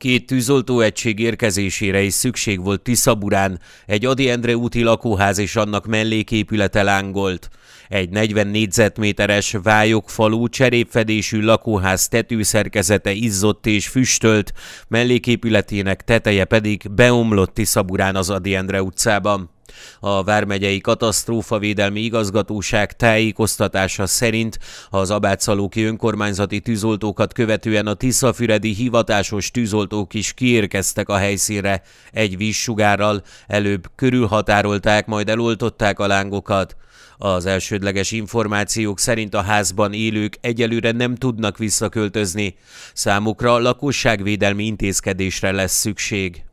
Két tűzoltóegység érkezésére is szükség volt Tiszaburán, egy Adi Endre úti lakóház és annak melléképülete lángolt. Egy 40 négyzetméteres vályokfalú cserépfedésű lakóház tetőszerkezete izzott és füstölt, melléképületének teteje pedig beomlott Tiszaburán az Adi Endre utcában. A Vármegyei Katasztrófavédelmi Igazgatóság tájékoztatása szerint az abátszalóki önkormányzati tűzoltókat követően a Tiszafüredi hivatásos tűzoltók is kiérkeztek a helyszínre egy vízsugárral, előbb körülhatárolták, majd eloltották a lángokat. Az elsődleges információk szerint a házban élők egyelőre nem tudnak visszaköltözni. Számukra lakosságvédelmi intézkedésre lesz szükség.